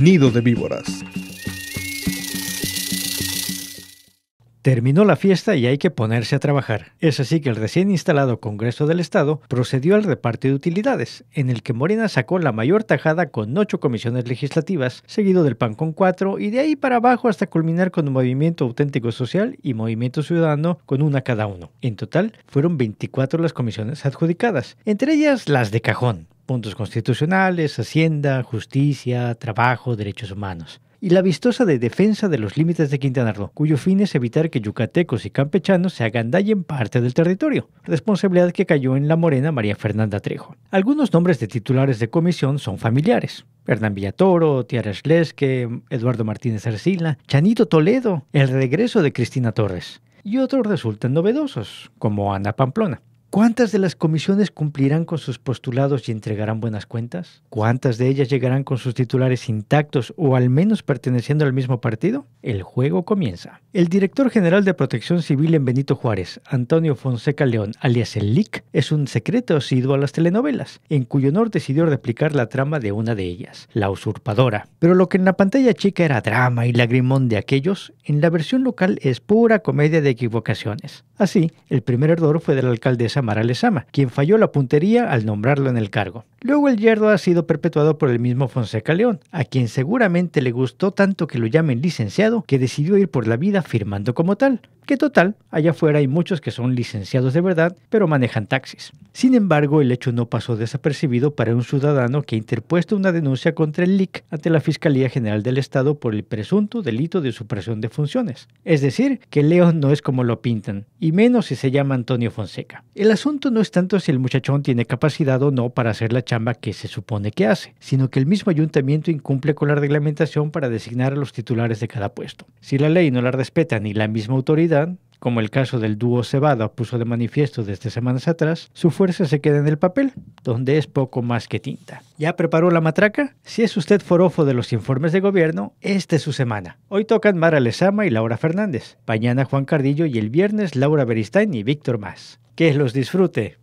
Nido de víboras. Terminó la fiesta y hay que ponerse a trabajar. Es así que el recién instalado Congreso del Estado procedió al reparto de utilidades, en el que Morena sacó la mayor tajada con ocho comisiones legislativas, seguido del PAN con cuatro, y de ahí para abajo hasta culminar con un Movimiento Auténtico Social y Movimiento Ciudadano con una cada uno. En total, fueron 24 las comisiones adjudicadas, entre ellas las de cajón puntos constitucionales, hacienda, justicia, trabajo, derechos humanos. Y la vistosa de defensa de los límites de Quintana Roo, cuyo fin es evitar que yucatecos y campechanos se agandallen parte del territorio, responsabilidad que cayó en la morena María Fernanda Trejo. Algunos nombres de titulares de comisión son familiares. Hernán Villatoro, Tiara Schleske, Eduardo Martínez Arcila, Chanito Toledo, el regreso de Cristina Torres. Y otros resultan novedosos, como Ana Pamplona. ¿Cuántas de las comisiones cumplirán con sus postulados y entregarán buenas cuentas? ¿Cuántas de ellas llegarán con sus titulares intactos o al menos perteneciendo al mismo partido? El juego comienza. El director general de Protección Civil en Benito Juárez, Antonio Fonseca León, alias el LIC, es un secreto asiduo a las telenovelas, en cuyo honor decidió replicar la trama de una de ellas, La Usurpadora. Pero lo que en la pantalla chica era drama y lagrimón de aquellos, en la versión local es pura comedia de equivocaciones. Así, el primer error fue del alcalde alcaldesa Maralesama, quien falló la puntería al nombrarlo en el cargo. Luego el yerdo ha sido perpetuado por el mismo Fonseca León, a quien seguramente le gustó tanto que lo llamen licenciado que decidió ir por la vida firmando como tal. Que total, allá afuera hay muchos que son licenciados de verdad, pero manejan taxis. Sin embargo, el hecho no pasó desapercibido para un ciudadano que ha interpuesto una denuncia contra el LIC ante la Fiscalía General del Estado por el presunto delito de supresión de funciones. Es decir, que León no es como lo pintan, y menos si se llama Antonio Fonseca. El asunto no es tanto si el muchachón tiene capacidad o no para hacer la que se supone que hace, sino que el mismo ayuntamiento incumple con la reglamentación para designar a los titulares de cada puesto. Si la ley no la respeta ni la misma autoridad, como el caso del dúo Cebada puso de manifiesto desde semanas atrás, su fuerza se queda en el papel, donde es poco más que tinta. ¿Ya preparó la matraca? Si es usted forofo de los informes de gobierno, esta es su semana. Hoy tocan Mara Lezama y Laura Fernández, mañana Juan Cardillo y el viernes Laura Beristain y Víctor Más. Que los disfrute.